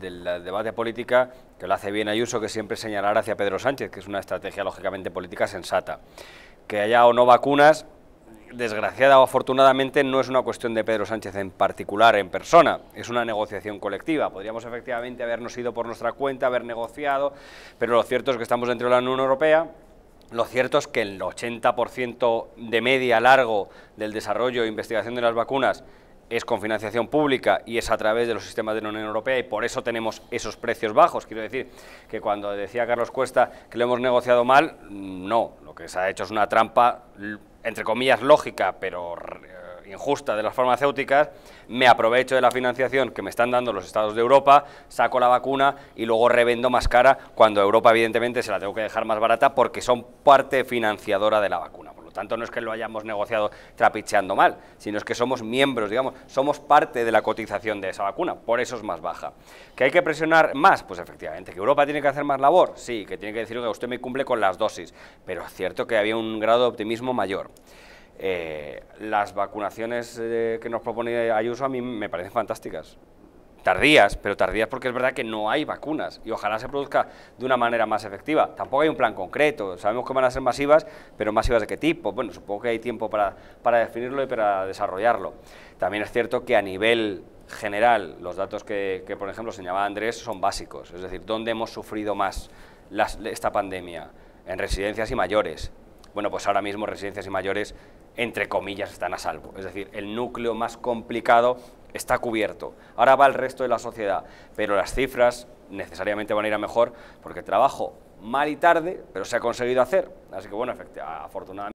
del debate política, que lo hace bien Ayuso, que siempre señalar hacia Pedro Sánchez, que es una estrategia lógicamente política sensata. Que haya o no vacunas, desgraciada o afortunadamente, no es una cuestión de Pedro Sánchez en particular, en persona, es una negociación colectiva. Podríamos efectivamente habernos ido por nuestra cuenta, haber negociado, pero lo cierto es que estamos dentro de la Unión Europea, lo cierto es que el 80% de media largo del desarrollo e investigación de las vacunas es con financiación pública y es a través de los sistemas de la Unión Europea y por eso tenemos esos precios bajos. Quiero decir que cuando decía Carlos Cuesta que lo hemos negociado mal, mm, no, lo que se ha hecho es una trampa, entre comillas, lógica, pero eh, injusta de las farmacéuticas, me aprovecho de la financiación que me están dando los estados de Europa, saco la vacuna y luego revendo más cara cuando Europa evidentemente se la tengo que dejar más barata porque son parte financiadora de la vacuna tanto no es que lo hayamos negociado trapicheando mal, sino es que somos miembros, digamos, somos parte de la cotización de esa vacuna, por eso es más baja. ¿Que hay que presionar más? Pues efectivamente, ¿que Europa tiene que hacer más labor? Sí, que tiene que decir que usted me cumple con las dosis, pero es cierto que había un grado de optimismo mayor. Eh, las vacunaciones eh, que nos propone Ayuso a mí me parecen fantásticas tardías, pero tardías porque es verdad que no hay vacunas y ojalá se produzca de una manera más efectiva. Tampoco hay un plan concreto, sabemos que van a ser masivas, pero masivas de qué tipo. Bueno, supongo que hay tiempo para, definirlo y para desarrollarlo. También es cierto que a nivel general, los datos que, por ejemplo señalaba Andrés son básicos, es decir, dónde hemos sufrido más esta pandemia, en residencias y mayores. Bueno, pues ahora mismo residencias y mayores entre comillas, están a salvo. Es decir, el núcleo más complicado está cubierto. Ahora va el resto de la sociedad, pero las cifras necesariamente van a ir a mejor porque trabajo mal y tarde, pero se ha conseguido hacer. Así que bueno, afortunadamente.